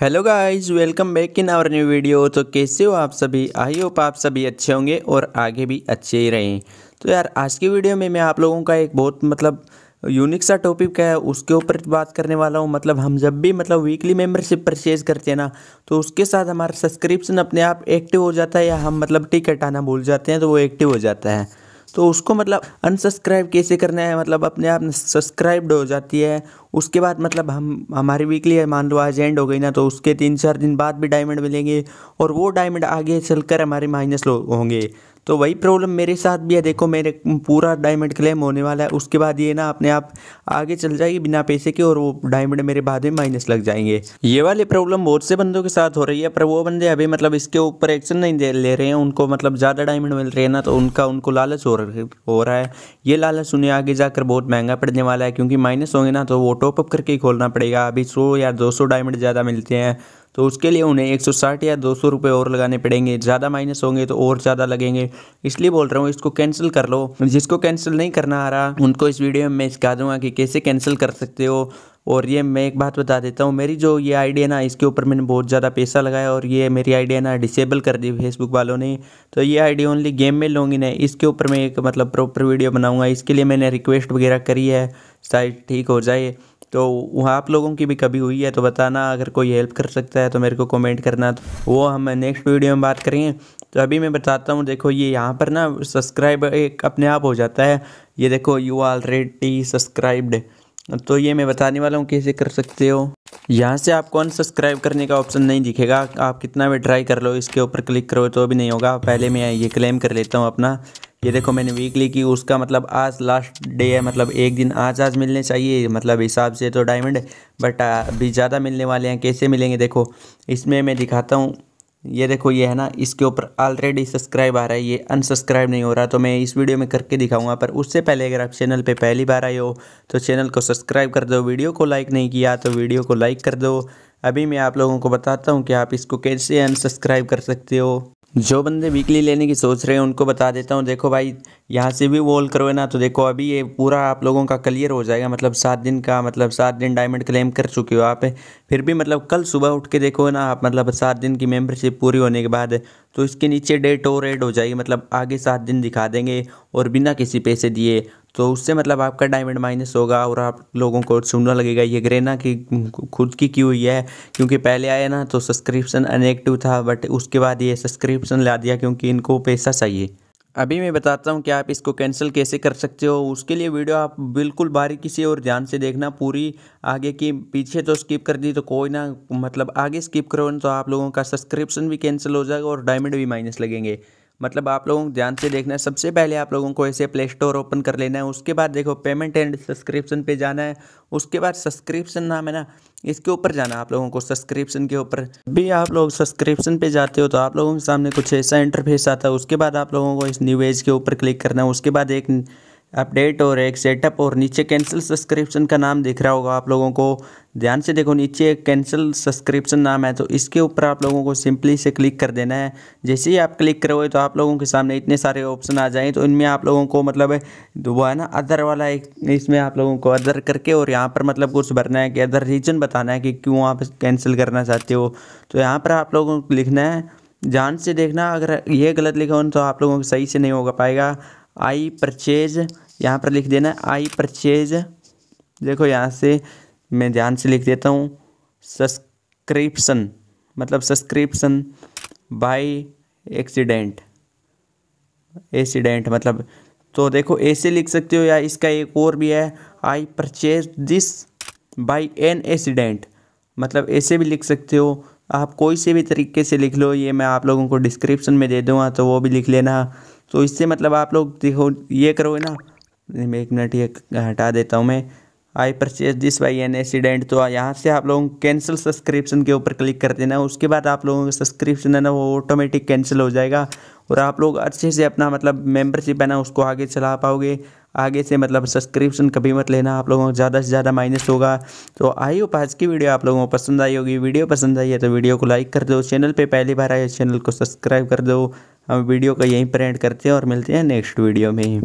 hello guys welcome back in our new video तो कैसे हो आप सभी आई होप आप सभी अच्छे होंगे और आगे भी अच्छे ही रहें तो यार आज की वीडियो में मैं आप लोगों का एक बहुत मतलब यूनिक सा टॉपिक क्या है उसके ऊपर बात करने वाला हूँ मतलब हम जब भी मतलब वीकली मेंबरशिप परचेज करते हैं ना तो उसके साथ हमारा सब्सक्रिप्शन अपने आप एक्टिव हो जाता है या हम मतलब टिकट आना भूल जाते हैं तो वो एक्टिव हो जाता है तो उसको मतलब अनसब्सक्राइब कैसे करना है मतलब अपने आप सब्सक्राइब्ड हो जाती है उसके बाद मतलब हम हमारी वीकली है मान लो आज एंड हो गई ना तो उसके तीन चार दिन बाद भी डायमंड मिलेंगे और वो डायमंड आगे चलकर हमारे माइनस होंगे तो वही प्रॉब्लम मेरे साथ भी है देखो मेरे पूरा डायमंड क्लेम होने वाला है उसके बाद ये ना अपने आप आगे चल जाएगी बिना पैसे के और वो डायमंड मेरे बाद में माइनस लग जाएंगे ये वाली प्रॉब्लम बहुत से बंदों के साथ हो रही है पर वो बंदे अभी मतलब इसके ऊपर एक्शन नहीं दे ले रहे हैं उनको मतलब ज़्यादा डायमंड मिल रहे हैं ना तो उनका उनको लालच हो हो रहा है ये लालच उन्हें आगे जाकर बहुत महंगा पड़ने वाला है क्योंकि माइनस होंगे ना तो वो टॉपअप करके ही खोलना पड़ेगा अभी सौ या दो सौ डायमंड ज़्यादा मिलते हैं तो उसके लिए उन्हें एक सौ साठ या दो सौ रुपये और लगाने पड़ेंगे ज़्यादा माइनस होंगे तो और ज़्यादा लगेंगे इसलिए बोल रहा हूँ इसको कैंसिल कर लो जिसको कैंसिल नहीं करना आ रहा उनको इस वीडियो में मैं सिखा दूँगा कि कैसे कैंसिल कर सकते हो और ये मैं एक बात बता देता हूँ मेरी जो ये आईडी है ना इसके ऊपर मैंने बहुत ज़्यादा पैसा लगाया और ये मेरी आईडी है ना डिसेबल कर दी फेसबुक वालों ने तो ये आईडी ओनली गेम में लॉन्गिन है इसके ऊपर मैं एक मतलब प्रॉपर वीडियो बनाऊँगा इसके लिए मैंने रिक्वेस्ट वगैरह करी है शायद ठीक हो जाए तो वहाँ आप लोगों की भी कभी हुई है तो बताना अगर कोई हेल्प कर सकता है तो मेरे को कमेंट करना तो वो हम नेक्स्ट वीडियो में बात करेंगे तो अभी मैं बताता हूँ देखो ये यहाँ पर ना सब्सक्राइब एक अपने आप हो जाता है ये देखो यू ऑलरेडी सब्सक्राइब्ड तो ये मैं बताने वाला हूँ कैसे कर सकते हो यहाँ से आपको अनसब्सक्राइब करने का ऑप्शन नहीं दिखेगा आप कितना भी ट्राई कर लो इसके ऊपर क्लिक करो तो भी नहीं होगा पहले मैं ये क्लेम कर लेता हूँ अपना ये देखो मैंने वीकली की उसका मतलब आज लास्ट डे है मतलब एक दिन आज आज मिलने चाहिए मतलब हिसाब से तो डायमंड बट अभी ज़्यादा मिलने वाले हैं कैसे मिलेंगे देखो इसमें मैं दिखाता हूँ ये देखो ये है ना इसके ऊपर ऑलरेडी सब्सक्राइब आ रहा है ये अनसब्सक्राइब नहीं हो रहा तो मैं इस वीडियो में करके दिखाऊंगा पर उससे पहले अगर आप चैनल पे पहली बार आए हो तो चैनल को सब्सक्राइब कर दो वीडियो को लाइक नहीं किया तो वीडियो को लाइक कर दो अभी मैं आप लोगों को बताता हूँ कि आप इसको कैसे अनसब्सक्राइब कर सकते हो जो बंदे वीकली लेने की सोच रहे हैं उनको बता देता हूँ देखो भाई यहाँ से भी वॉल करो ना तो देखो अभी ये पूरा आप लोगों का क्लियर हो जाएगा मतलब सात दिन का मतलब सात दिन डायमंड क्लेम कर चुके हो आप फिर भी मतलब कल सुबह उठ के देखो ना आप मतलब सात दिन की मेम्बरशिप पूरी होने के बाद तो इसके नीचे डेट और एड हो जाएगी मतलब आगे सात दिन दिखा देंगे और बिना किसी पैसे दिए तो उससे मतलब आपका डायमंड माइनस होगा और आप लोगों को सुनना लगेगा ये ग्रेना की खुद की की हुई है क्योंकि पहले आया ना तो सब्सक्रिप्शन अनएक्टिव था बट उसके बाद ये सब्सक्रिप्शन ला दिया क्योंकि इनको पैसा चाहिए अभी मैं बताता हूँ कि आप इसको कैंसिल कैसे कर सकते हो उसके लिए वीडियो आप बिल्कुल बारीकी से और ध्यान से देखना पूरी आगे की पीछे तो स्किप कर दी तो कोई ना मतलब आगे स्किप करो तो आप लोगों का सब्सक्रिप्शन भी कैंसिल हो जाएगा और डायमंड भी माइनस लगेंगे मतलब आप लोगों को ध्यान से देखना है सबसे पहले आप लोगों को ऐसे प्ले स्टोर ओपन कर लेना है उसके बाद देखो पेमेंट एंड सब्सक्रिप्शन पे जाना है उसके बाद सब्सक्रिप्शन नाम है ना इसके ऊपर जाना आप लोगों को सब्सक्रिप्शन के ऊपर भी आप लोग सब्सक्रिप्शन पे जाते हो तो आप लोगों के सामने कुछ ऐसा इंटरफेस आता है उसके बाद आप लोगों को इस न्यू एज के ऊपर क्लिक करना है उसके बाद एक अपडेट और एक सेटअप और नीचे कैंसिल सब्सक्रिप्शन का नाम दिख रहा होगा आप लोगों को ध्यान से देखो नीचे एक कैंसिल सब्सक्रिप्शन नाम है तो इसके ऊपर आप लोगों को सिंपली से क्लिक कर देना है जैसे ही आप क्लिक करोगे तो आप लोगों के सामने इतने सारे ऑप्शन आ जाएँ तो इनमें आप लोगों को मतलब वो है ना अदर वाला एक इसमें आप लोगों को अदर करके और यहाँ पर मतलब कुछ भरना है कि अदर रीजन बताना है कि क्यों आप कैंसिल करना चाहते हो तो यहाँ पर आप लोगों को लिखना है ध्यान से देखना अगर ये गलत लिखा हो तो आप लोगों को सही से नहीं होगा पाएगा आई परचेज़ यहाँ पर लिख देना आई परचेज देखो यहाँ से मैं ध्यान से लिख देता हूँ सब्सक्रिप्शन मतलब सब्सक्रिप्शन बाई एक्सीडेंट एसीडेंट मतलब तो देखो ऐसे लिख सकते हो या इसका एक और भी है I purchase this by an accident मतलब ऐसे भी लिख सकते हो आप कोई से भी तरीके से लिख लो ये मैं आप लोगों को डिस्क्रिप्शन में दे दूँगा तो वो भी लिख लेना तो इससे मतलब आप लोग देखो ये करोगे ना एक मिनट ये हटा देता हूँ मैं I purchase this by an accident तो यहाँ से आप लोगों कैंसिल सब्सक्रिप्शन के ऊपर क्लिक कर देना उसके बाद आप लोगों का सब्सक्रिप्शन है ना वो ऑटोमेटिक कैंसिल हो जाएगा और आप लोग अच्छे से अपना मतलब मेंबरशिप है ना उसको आगे चला पाओगे आगे से मतलब सब्सक्रिप्शन कभी मत लेना आप लोगों को ज़्यादा से ज़्यादा माइनस होगा तो आई होप आज की वीडियो आप लोगों को पसंद आई होगी वीडियो पसंद आई है तो वीडियो को लाइक कर दो चैनल पे पहली बार आए चैनल को सब्सक्राइब कर दो हम वीडियो को यहीं पर एंड करते हैं और मिलते हैं नेक्स्ट वीडियो में